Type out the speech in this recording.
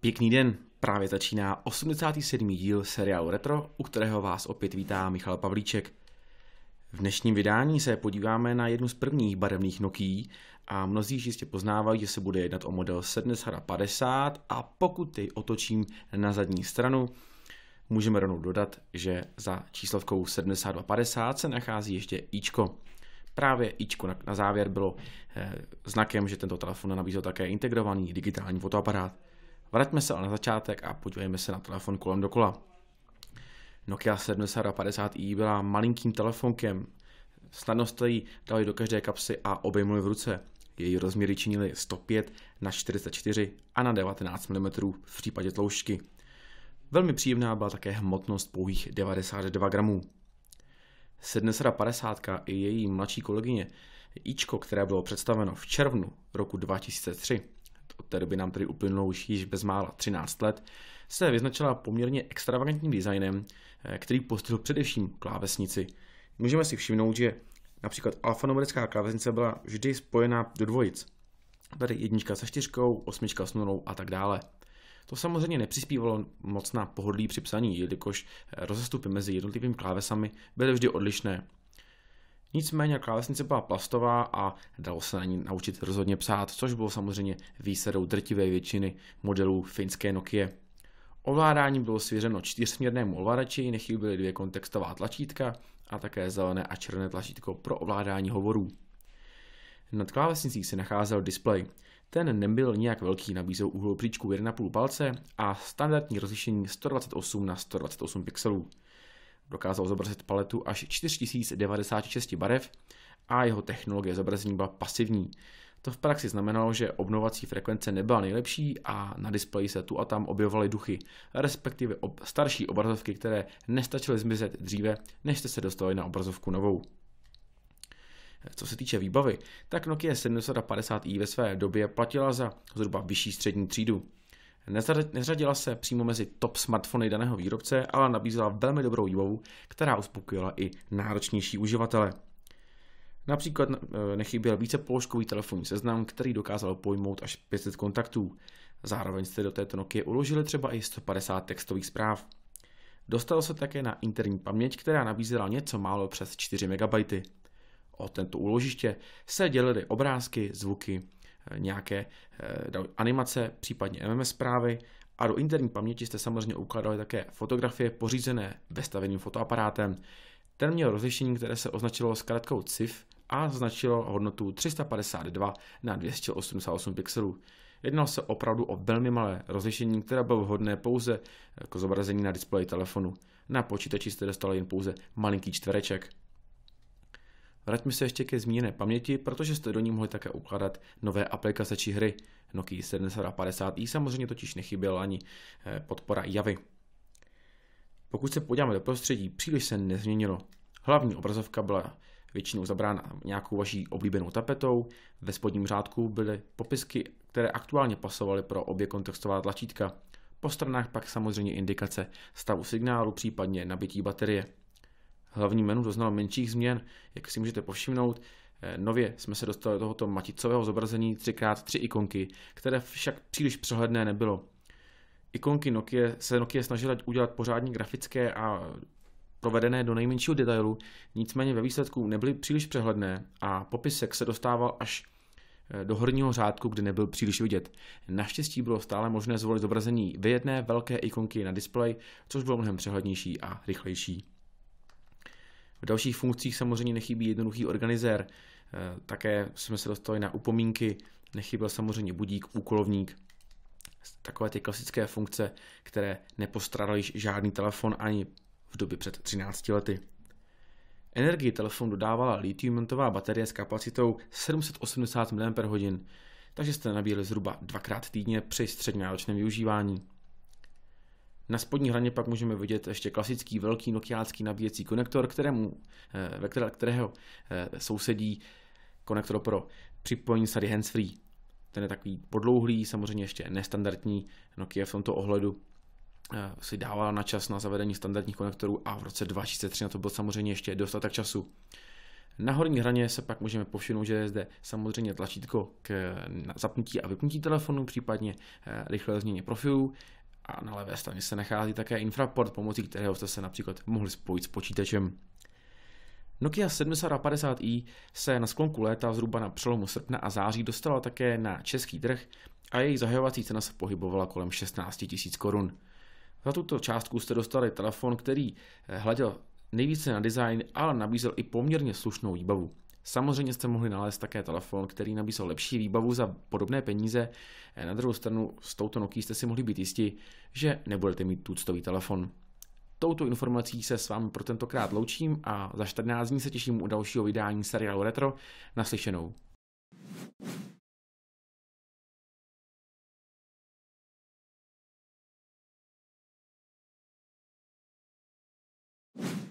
Pěkný den, právě začíná 87. díl seriálu Retro, u kterého vás opět vítá Michal Pavlíček. V dnešním vydání se podíváme na jednu z prvních barevných Nokia a mnozí jistě poznávají, že se bude jednat o model 750 a pokud ty otočím na zadní stranu, můžeme rovnou dodat, že za číslovkou 7250 se nachází ještě ičko. Právě ičko na, na závěr bylo eh, znakem, že tento telefon nabízel také integrovaný digitální fotoaparát. Vraťme se ale na začátek a podívejme se na telefon kolem dokola. Nokia 7050i byla malinkým telefonkem. Snadno jste ji dali do každé kapsy a obejmuli v ruce. Její rozměry činily 105 na 44 a na 19 mm v případě tloušťky. Velmi příjemná byla také hmotnost pouhých 92 gramů. 750 i její mladší kolegyně Ičko, které bylo představeno v červnu roku 2003, od té doby nám tedy uplynulo už již bezmála 13 let, se vyznačila poměrně extravagantním designem, eh, který postihl především klávesnici. Můžeme si všimnout, že například alfanumerická klávesnice byla vždy spojena do dvojic. Tady jednička se čtyřkou, osmička s nulou a tak dále. To samozřejmě nepřispívalo moc na pohodlí při psaní, jelikož eh, rozestupy mezi jednotlivými klávesami byly vždy odlišné. Nicméně klávesnice byla plastová a dalo se na ní naučit rozhodně psát, což bylo samozřejmě výsadou drtivé většiny modelů finské Nokia. Ovládání bylo svěřeno čtyřsměrnému ovladači, nechyběly dvě kontextová tlačítka a také zelené a černé tlačítko pro ovládání hovorů. Nad klávesnicí se nacházel displej. Ten nebyl nijak velký, nabízel úhlu příčku 1,5 palce a standardní rozlišení 128 na 128 pixelů dokázal zobrazit paletu až 4096 barev a jeho technologie zobrazení byla pasivní. To v praxi znamenalo, že obnovací frekvence nebyla nejlepší a na displeji se tu a tam objevovaly duchy, respektive ob- starší obrazovky, které nestačily zmizet dříve, než jste se dostali na obrazovku novou. Co se týče výbavy, tak Nokia 750 i ve své době platila za zhruba vyšší střední třídu. Neřadila se přímo mezi top smartfony daného výrobce, ale nabízela velmi dobrou výbavu, která uspokojila i náročnější uživatele. Například eh, nechyběl vícepoložkový telefonní seznam, který dokázal pojmout až 500 kontaktů. Zároveň jste do této Nokia uložili třeba i 150 textových zpráv. Dostal se také na interní paměť, která nabízela něco málo přes 4 MB. O tento úložiště se dělily obrázky, zvuky nějaké eh, animace, případně MMS zprávy a do interní paměti jste samozřejmě ukládali také fotografie pořízené vestaveným fotoaparátem. Ten měl rozlišení, které se označilo zkratkou CIF a značilo hodnotu 352 na 288 pixelů. Jednalo se opravdu o velmi malé rozlišení, které bylo vhodné pouze eh, k zobrazení na displeji telefonu. Na počítači jste dostali jen pouze malinký čtvereček. Vraťme se ještě ke zmíněné paměti, protože jste do ní mohli také ukládat nové aplikace či hry. Nokia 750. i samozřejmě totiž nechyběl ani eh, podpora Javy. Pokud se podíváme do prostředí, příliš se nezměnilo. Hlavní obrazovka byla většinou zabrána nějakou vaší oblíbenou tapetou, ve spodním řádku byly popisky, které aktuálně pasovaly pro obě kontextová tlačítka. Po stranách pak samozřejmě indikace stavu signálu, případně nabití baterie. Hlavní menu doznalo menších změn, jak si můžete povšimnout. Eh, nově jsme se dostali do tohoto maticového zobrazení 3x3 ikonky, které však příliš přehledné nebylo. Ikonky Nokia se Nokia snažila udělat pořádně grafické a provedené do nejmenšího detailu, nicméně ve výsledku nebyly příliš přehledné a popisek se dostával až eh, do horního řádku, kde nebyl příliš vidět. Naštěstí bylo stále možné zvolit zobrazení vyjedné velké ikonky na displej, což bylo mnohem přehlednější a rychlejší. V dalších funkcích samozřejmě nechybí jednoduchý organizér. Eh, také jsme se dostali na upomínky, nechyběl samozřejmě budík, úkolovník, takové ty klasické funkce, které nepostradali žádný telefon ani v době před 13 lety. Energii telefonu dodávala litiumontová baterie s kapacitou 780 mAh, takže jste nabíjeli zhruba dvakrát týdně při středně náročném využívání. Na spodní hraně pak můžeme vidět ještě klasický velký nokiácký nabíjecí konektor, kterému, eh, ve které, kterého eh, sousedí konektor pro připojení sady handsfree. Ten je takový podlouhlý, samozřejmě ještě nestandardní. Nokia v tomto ohledu eh, si dávala na čas na zavedení standardních konektorů a v roce 2003 na to byl samozřejmě ještě dostatek času. Na horní hraně se pak můžeme povšimnout, že je zde samozřejmě tlačítko k zapnutí a vypnutí telefonu, případně rychlé změně profilů a na levé straně se nachází také infraport, pomocí kterého jste se například mohli spojit s počítačem. Nokia 7050i se na sklonku léta zhruba na přelomu srpna a září dostala také na český trh a její zahajovací cena se pohybovala kolem 16 000 korun. Za tuto částku jste dostali telefon, který eh, hleděl nejvíce na design, ale nabízel i poměrně slušnou výbavu. Samozřejmě jste mohli nalézt také telefon, který nabízel lepší výbavu za podobné peníze. Eh, na druhou stranu s touto Nokia jste si mohli být jistí, že nebudete mít tuctový telefon. Touto informací se s vámi pro tentokrát loučím a za 14 dní se těším u dalšího vydání seriálu Retro. Naslyšenou. you